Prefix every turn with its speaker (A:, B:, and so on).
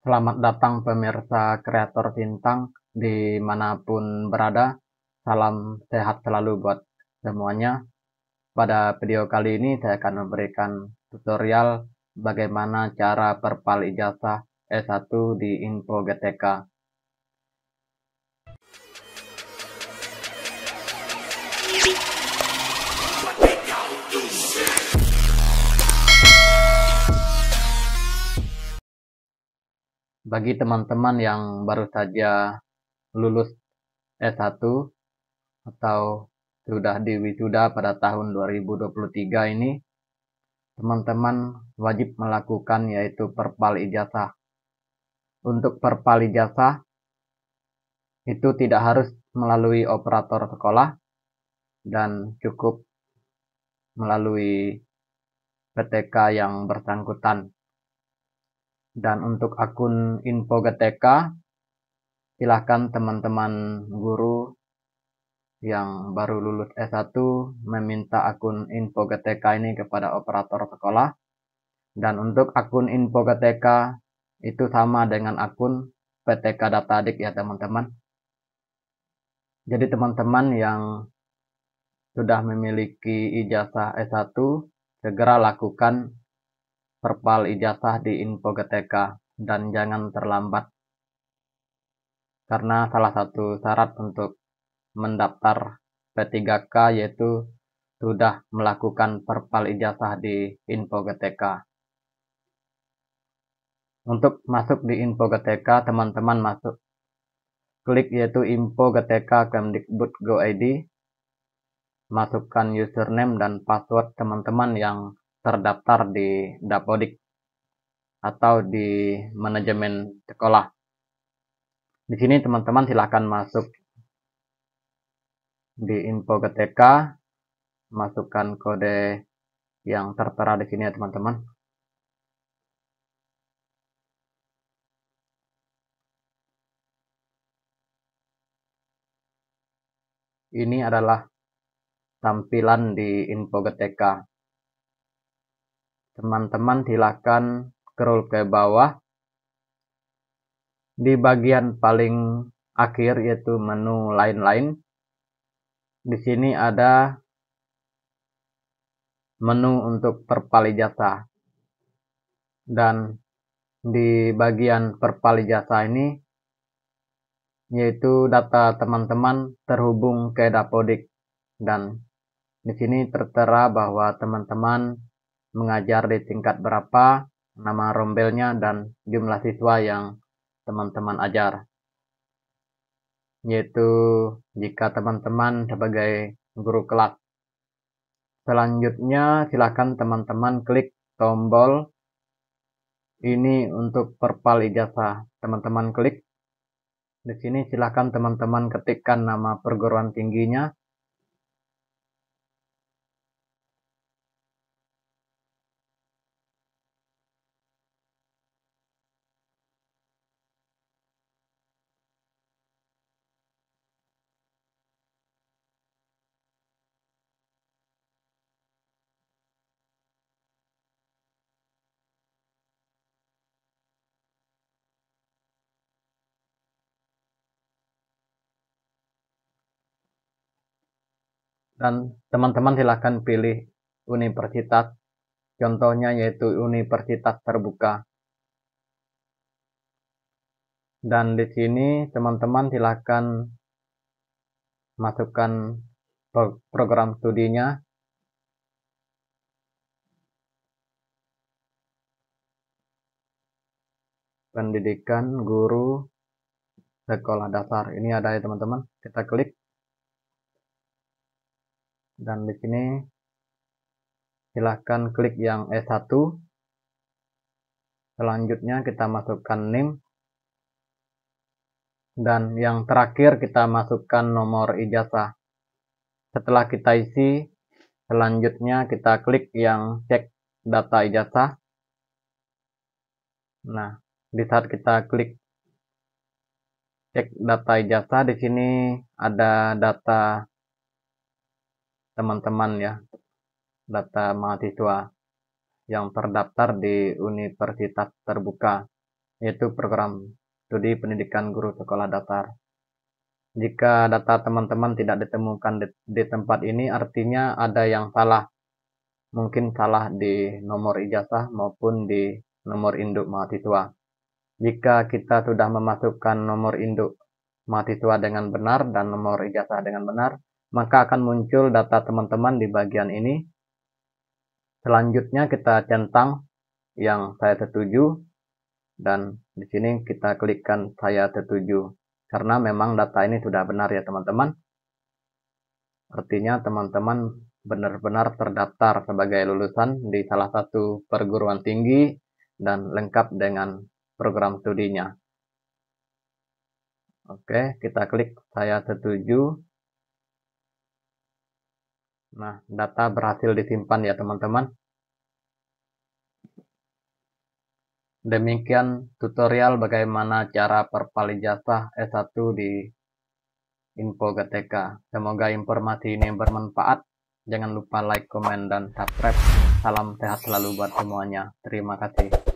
A: Selamat datang pemirsa kreator bintang dimanapun berada. Salam sehat selalu buat semuanya. Pada video kali ini saya akan memberikan tutorial bagaimana cara perpal ijazah S1 di Info GTK. bagi teman-teman yang baru saja lulus S1 atau sudah diwisuda pada tahun 2023 ini, teman-teman wajib melakukan yaitu perpal ijazah. Untuk perpal ijazah, itu tidak harus melalui operator sekolah dan cukup melalui PTK yang bersangkutan. Dan untuk akun info GTK, silahkan teman-teman guru yang baru lulus S1 meminta akun info GTK ini kepada operator sekolah. Dan untuk akun info GTK itu sama dengan akun PTK Data Adik ya teman-teman. Jadi teman-teman yang sudah memiliki ijazah S1 segera lakukan perpal ijazah di Infogeteka dan jangan terlambat. Karena salah satu syarat untuk mendaftar P3K yaitu sudah melakukan perpal ijazah di Infogeteka. Untuk masuk di Infogeteka teman-teman masuk klik yaitu Infogeteka kemdikbud go ID masukkan username dan password teman-teman yang terdaftar di Dapodik atau di manajemen sekolah. Di sini teman-teman silahkan masuk di info TK, masukkan kode yang tertera di sini ya teman-teman. Ini adalah tampilan di info GTK teman-teman silakan scroll ke bawah di bagian paling akhir yaitu menu lain-lain di sini ada menu untuk perpali jasa dan di bagian perpali jasa ini yaitu data teman-teman terhubung ke Dapodik dan di sini tertera bahwa teman-teman mengajar di tingkat berapa, nama rombelnya, dan jumlah siswa yang teman-teman ajar. Yaitu jika teman-teman sebagai guru kelas. Selanjutnya, silakan teman-teman klik tombol ini untuk perpal ijazah. Teman-teman klik di sini silakan teman-teman ketikkan nama perguruan tingginya, dan teman-teman silahkan pilih universitas contohnya yaitu universitas terbuka dan di sini teman-teman silahkan masukkan program studinya pendidikan guru sekolah dasar ini ada ya teman-teman kita klik dan di sini silahkan klik yang S1 selanjutnya kita masukkan NIM dan yang terakhir kita masukkan nomor ijazah setelah kita isi selanjutnya kita klik yang cek data ijazah nah di saat kita klik cek data ijazah di sini ada data teman-teman ya data mahasiswa yang terdaftar di universitas terbuka yaitu program studi pendidikan guru sekolah dasar. Jika data teman-teman tidak ditemukan di, di tempat ini artinya ada yang salah. Mungkin salah di nomor ijazah maupun di nomor induk mahasiswa. Jika kita sudah memasukkan nomor induk mahasiswa dengan benar dan nomor ijazah dengan benar, maka akan muncul data teman-teman di bagian ini. Selanjutnya kita centang yang saya setuju dan di sini kita klikkan saya setuju karena memang data ini sudah benar ya teman-teman. Artinya teman-teman benar-benar terdaftar sebagai lulusan di salah satu perguruan tinggi dan lengkap dengan program studinya. Oke, kita klik saya setuju. Nah, data berhasil disimpan ya teman-teman. Demikian tutorial bagaimana cara perpali jasa S1 di Info GTK. Semoga informasi ini bermanfaat. Jangan lupa like, komen, dan subscribe. Salam sehat selalu buat semuanya. Terima kasih.